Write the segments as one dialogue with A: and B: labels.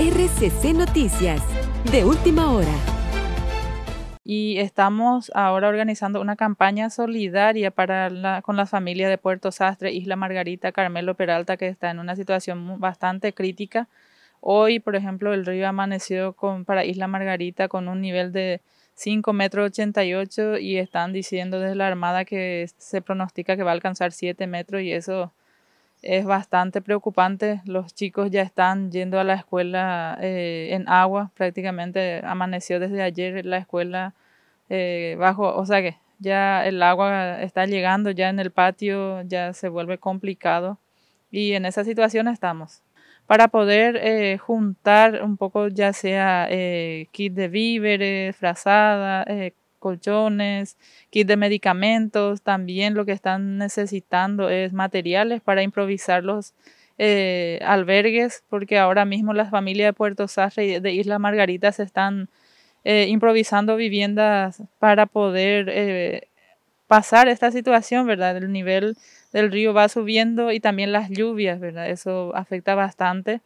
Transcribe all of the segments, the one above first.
A: RCC Noticias, de última hora. Y estamos ahora organizando una campaña solidaria para la, con las familias de Puerto Sastre, Isla Margarita, Carmelo Peralta, que está en una situación bastante crítica. Hoy, por ejemplo, el río amaneció con, para Isla Margarita con un nivel de 5,88 metros y están diciendo desde la Armada que se pronostica que va a alcanzar 7 metros y eso es bastante preocupante. Los chicos ya están yendo a la escuela eh, en agua, prácticamente amaneció desde ayer la escuela eh, bajo, o sea que ya el agua está llegando ya en el patio, ya se vuelve complicado y en esa situación estamos. Para poder eh, juntar un poco ya sea kit de víveres, frazada, colchones, kit de medicamentos, también lo que están necesitando es materiales para improvisar los eh, albergues, porque ahora mismo las familias de Puerto Sastre y de Isla Margarita se están eh, improvisando viviendas para poder eh, pasar esta situación, ¿verdad? El nivel del río va subiendo y también las lluvias, ¿verdad? Eso afecta bastante.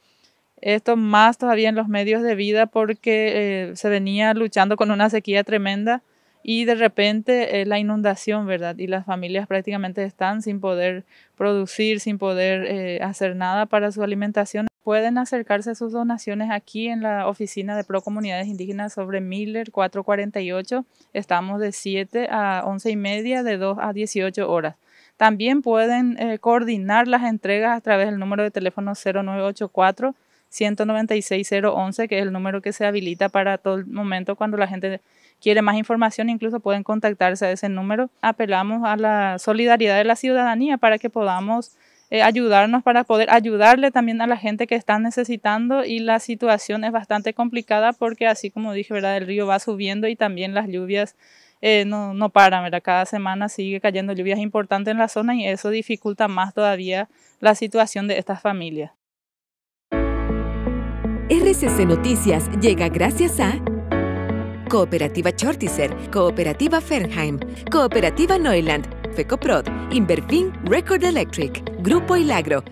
A: Esto más todavía en los medios de vida porque se venía luchando con una sequía tremenda y de repente eh, la inundación, ¿verdad? Y las familias prácticamente están sin poder producir, sin poder eh, hacer nada para su alimentación. Pueden acercarse a sus donaciones aquí en la oficina de Pro Comunidades Indígenas sobre Miller 448. Estamos de 7 a 11 y media, de 2 a 18 horas. También pueden eh, coordinar las entregas a través del número de teléfono 0984 196-011, que es el número que se habilita para todo el momento cuando la gente quiere más información, incluso pueden contactarse a ese número. Apelamos a la solidaridad de la ciudadanía para que podamos eh, ayudarnos, para poder ayudarle también a la gente que está necesitando y la situación es bastante complicada porque así como dije, ¿verdad? el río va subiendo y también las lluvias eh, no, paran, cada semana sigue cayendo lluvias importantes en la zona y eso dificulta más todavía la situación de estas familias. RCC Noticias llega gracias a Cooperativa Chortiser, Cooperativa Fernheim, Cooperativa Neuland, FECOPROD, Inverfin Record Electric, Grupo Ilagro,